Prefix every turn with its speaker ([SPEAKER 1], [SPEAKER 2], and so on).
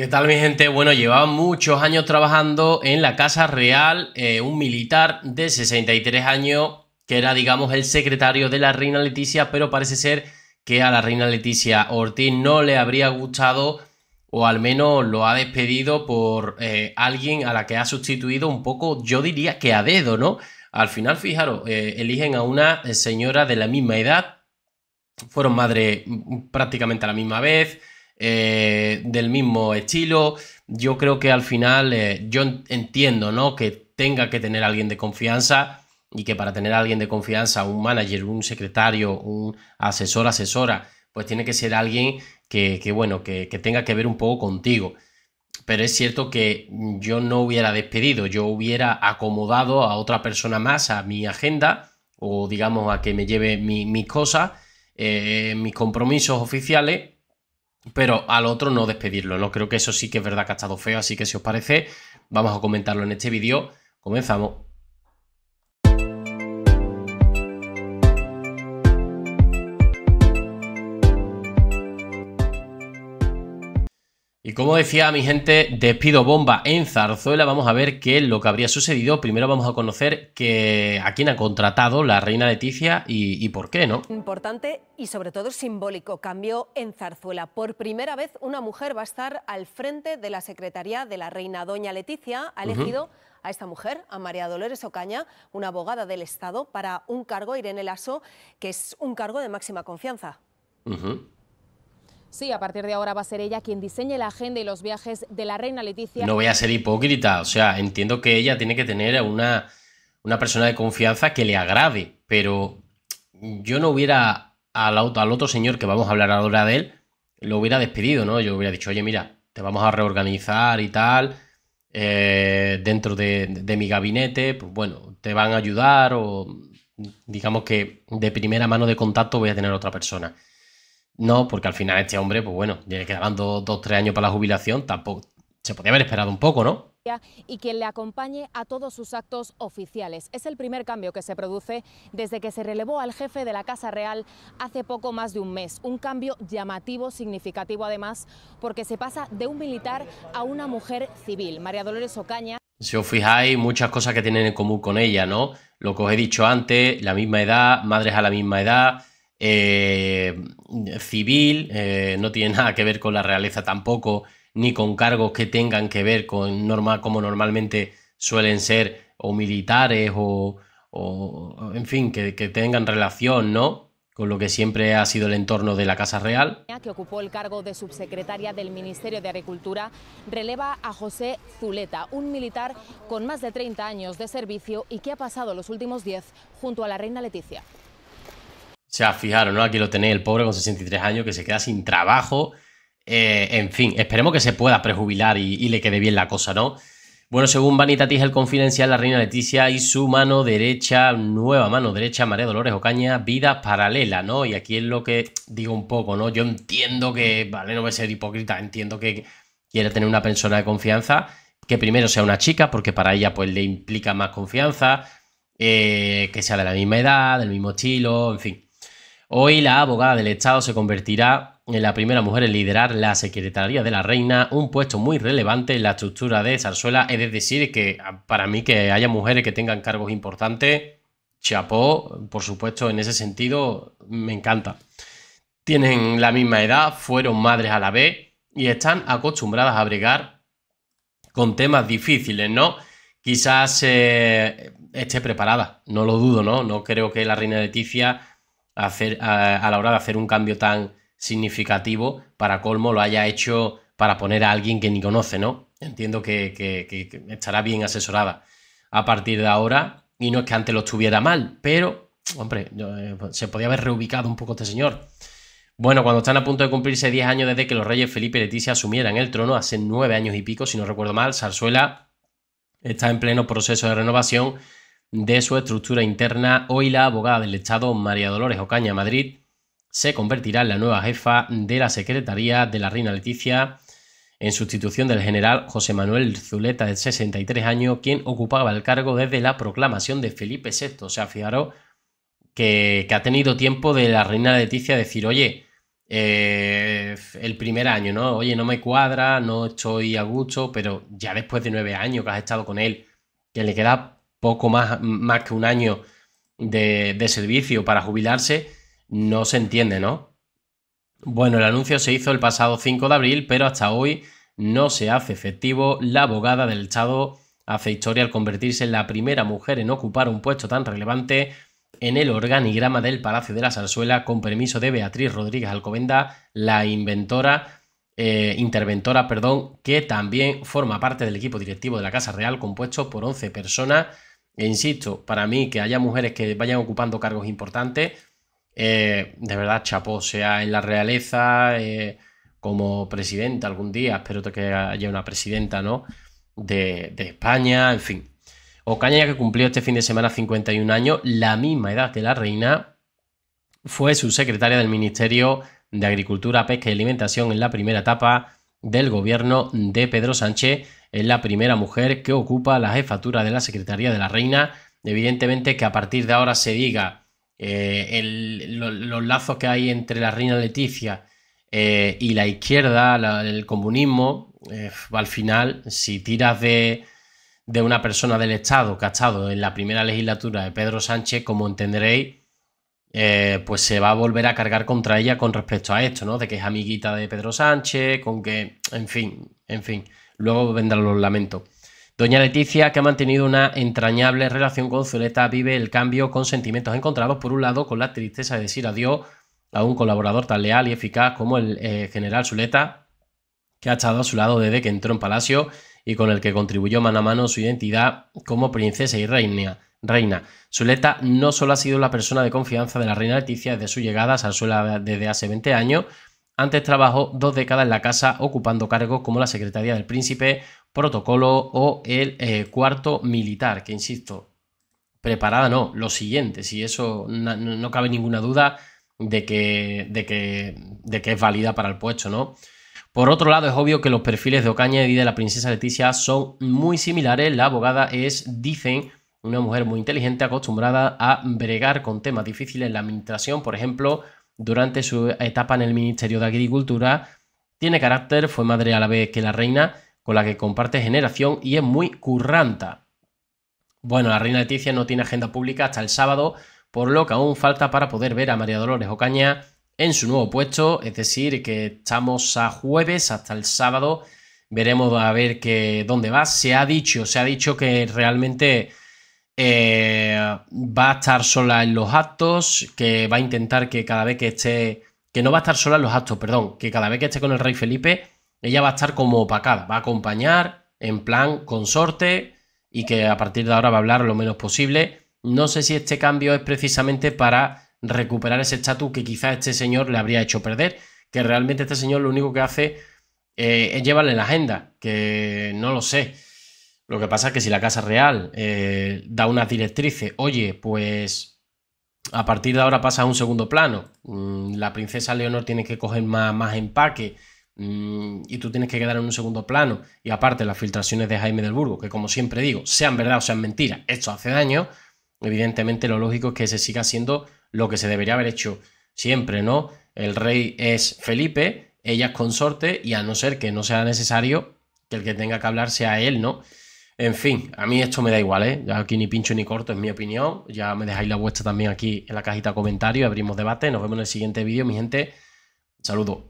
[SPEAKER 1] ¿Qué tal mi gente? Bueno, llevaba muchos años trabajando en la Casa Real eh, un militar de 63 años que era, digamos, el secretario de la reina Leticia, pero parece ser que a la reina Leticia Ortiz no le habría gustado o al menos lo ha despedido por eh, alguien a la que ha sustituido un poco, yo diría que a dedo, ¿no? Al final, fijaros, eh, eligen a una señora de la misma edad, fueron madre mm, prácticamente a la misma vez, eh, del mismo estilo. Yo creo que al final, eh, yo entiendo ¿no? que tenga que tener alguien de confianza y que para tener alguien de confianza, un manager, un secretario, un asesor, asesora, pues tiene que ser alguien que, bueno, que, tenga que ver un poco contigo. Pero es cierto que yo no hubiera despedido, yo hubiera acomodado a otra persona más a mi agenda o digamos a que me lleve mis cosas, eh, mis compromisos oficiales pero al otro no despedirlo, ¿no? Creo que eso sí que es verdad que ha estado feo, así que si os parece, vamos a comentarlo en este vídeo. Comenzamos. Y como decía mi gente, despido bomba en Zarzuela, vamos a ver qué es lo que habría sucedido. Primero vamos a conocer que, a quién ha contratado la reina Leticia y, por qué, ¿no? Importante y sobre todo simbólico, cambio en Zarzuela. Por primera vez una mujer va a estar al frente de la Secretaría de la reina Doña Leticia, ha elegido... a esta mujer, a María Dolores Ocaña, una abogada del Estado, para un cargo, Irene Lasso, que es un cargo de máxima confianza. Sí, a partir de ahora va a ser ella quien diseñe la agenda y los viajes de la reina Leticia. No voy a ser hipócrita, o sea, entiendo que ella tiene que tener a una, persona de confianza que le agrade, pero yo no hubiera al otro, señor que vamos a hablar ahora de él, lo hubiera despedido, ¿no? Yo hubiera dicho, oye, mira, te vamos a reorganizar y tal, eh, dentro de, de, mi gabinete, pues bueno, te van a ayudar o digamos que de primera mano de contacto voy a tener otra persona. No, porque al final este hombre, pues bueno, le quedaban dos, tres años para la jubilación, tampoco se podía haber esperado un poco, ¿no? y quien le acompañe a todos sus actos oficiales. Es el primer cambio que se produce desde que se relevó al jefe de la Casa Real hace poco más de un mes. Un cambio llamativo, significativo además, porque se pasa de un militar a una mujer civil. María Dolores Ocaña. Si os fijáis, muchas cosas que tienen en común con ella, ¿no? Lo que os he dicho antes, la misma edad, madres a la misma edad, eh, eh, civil, eh, no tiene nada que ver con la realeza tampoco, ni con cargos que tengan que ver con normal, como normalmente suelen ser, o militares, o, en fin, que, tengan relación, ¿no? con lo que siempre ha sido el entorno de la Casa Real. Que ocupó el cargo de subsecretaria del Ministerio de Agricultura, releva a José Zuleta, un militar con más de 30 años de servicio y que ha pasado los últimos 10 junto a la reina Leticia sea, fijaros, ¿no? Aquí lo tenéis, el pobre con 63 años que se queda sin trabajo. Eh, en fin, esperemos que se pueda prejubilar y, le quede bien la cosa, ¿no? Bueno, según Vanita el Confidencial, la reina Leticia y su mano derecha, nueva mano derecha, María Dolores Ocaña, vida paralela, ¿no? Y aquí es lo que digo un poco, ¿no? Yo entiendo que, vale, no voy a ser hipócrita, entiendo que quiere tener una persona de confianza, que primero sea una chica, porque para ella pues le implica más confianza, eh, que sea de la misma edad, del mismo estilo, en fin. Hoy la abogada del Estado se convertirá en la primera mujer en liderar la Secretaría de la Reina, un puesto muy relevante en la estructura de Zarzuela, es decir, que ah, para mí que haya mujeres que tengan cargos importantes, chapó, por supuesto, en ese sentido me encanta. Tienen la misma edad, fueron madres a la vez y están acostumbradas a bregar con temas difíciles, ¿no? Quizás eh, esté preparada, no lo dudo, ¿no? No creo que la reina Leticia a, hacer, a, la hora de hacer un cambio tan significativo, para colmo lo haya hecho para poner a alguien que ni conoce, ¿no? Entiendo que, estará bien asesorada a partir de ahora. Y no es que antes lo estuviera mal, pero, hombre, eh, pues, se podía haber reubicado un poco este señor. Bueno, cuando están a punto de cumplirse 10 años desde que los reyes Felipe y Leticia asumieran el trono, hace 9 años y pico, si no recuerdo mal, Zarzuela está en pleno proceso de renovación de su estructura interna, hoy la abogada del Estado María Dolores Ocaña Madrid se convertirá en la nueva jefa de la Secretaría de la Reina Leticia en sustitución del general José Manuel Zuleta de 63 años, quien ocupaba el cargo desde la proclamación de Felipe VI. O sea, fijaros que, ha tenido tiempo de la reina Leticia decir, oye, eh, el primer año, ¿no? Oye, no me cuadra, no estoy a gusto, pero ya después de nueve años que has estado con él, que le queda poco más, más que un año de, servicio para jubilarse, no se entiende, ¿no? Bueno, el anuncio se hizo el pasado 5 de abril, pero hasta hoy no se hace efectivo. La abogada del chado hace historia al convertirse en la primera mujer en ocupar un puesto tan relevante en el organigrama del Palacio de la Zarzuela con permiso de Beatriz Rodríguez Alcobenda, la inventora, eh, interventora, perdón, que también forma parte del equipo directivo de la Casa Real compuesto por 11 personas e insisto, para mí que haya mujeres que vayan ocupando cargos importantes, eh, de verdad, chapó, sea en la realeza, eh, como presidenta algún día, espero que haya una presidenta, ¿no? De, de España, en fin. Ocaña, que cumplió este fin de semana 51 años, la misma edad que la reina, fue subsecretaria del Ministerio de Agricultura, Pesca y Alimentación en la primera etapa del gobierno de Pedro Sánchez es la primera mujer que ocupa la jefatura de la Secretaría de la Reina. Evidentemente que a partir de ahora se diga eh, los lazos que hay entre la Reina Leticia eh, y la izquierda, el comunismo, eh, al final, si tiras de, de una persona del Estado que en la primera legislatura de Pedro Sánchez, como entenderéis, eh, pues se va a volver a cargar contra ella con respecto a esto, ¿no? De que es amiguita de Pedro Sánchez, con que, en fin, en fin, luego vendrán los lamentos. Doña Leticia, que ha mantenido una entrañable relación con Zuleta, vive el cambio con sentimientos encontrados, por un lado, con la tristeza de decir adiós a un colaborador tan leal y eficaz como el eh, general Zuleta, que ha estado a su lado desde que entró en Palacio y con el que contribuyó mano a mano su identidad como princesa y reina reina. Zuleta no solo ha sido la persona de confianza de la reina Leticia desde su llegada a Salzuela desde hace 20 años, antes trabajó dos décadas en la casa ocupando cargos como la Secretaría del Príncipe, Protocolo o el eh, Cuarto Militar, que insisto, preparada no, lo siguiente, si eso no, cabe ninguna duda de que, de, que, de que es válida para el puesto, ¿no? Por otro lado, es obvio que los perfiles de Ocaña y de la princesa Leticia son muy similares. La abogada es, dicen, una mujer muy inteligente acostumbrada a bregar con temas difíciles en la administración, por ejemplo, durante su etapa en el Ministerio de Agricultura, tiene carácter, fue madre a la vez que la reina, con la que comparte generación y es muy curranta. Bueno, la reina Leticia no tiene agenda pública hasta el sábado, por lo que aún falta para poder ver a María Dolores Ocaña en su nuevo puesto, es decir, que estamos a jueves hasta el sábado, veremos a ver que, dónde va. Se ha dicho, se ha dicho que realmente eh, va a estar sola en los actos, que va a intentar que cada vez que esté, que no va a estar sola en los actos, perdón, que cada vez que esté con el rey Felipe, ella va a estar como opacada, va a acompañar en plan consorte y que a partir de ahora va a hablar lo menos posible. No sé si este cambio es precisamente para recuperar ese estatus que quizá este señor le habría hecho perder, que realmente este señor lo único que hace eh, es llevarle la agenda, que no lo sé. Lo que pasa es que si la Casa Real eh, da unas directrices, oye, pues a partir de ahora pasa a un segundo plano, mm, la princesa Leonor tiene que coger más, empaque mm, y tú tienes que quedar en un segundo plano, y aparte las filtraciones de Jaime del Burgo, que como siempre digo, sean verdad o sean mentiras, esto hace daño, evidentemente lo lógico es que se siga haciendo lo que se debería haber hecho siempre, ¿no? El rey es Felipe, ella es consorte, y a no ser que no sea necesario que el que tenga que hablar sea él, ¿no? En fin, a mí esto me da igual, ¿eh? Ya aquí ni pincho ni corto, es mi opinión. Ya me dejáis la vuestra también aquí en la cajita de comentarios, abrimos debate. Nos vemos en el siguiente vídeo, mi gente. Saludos.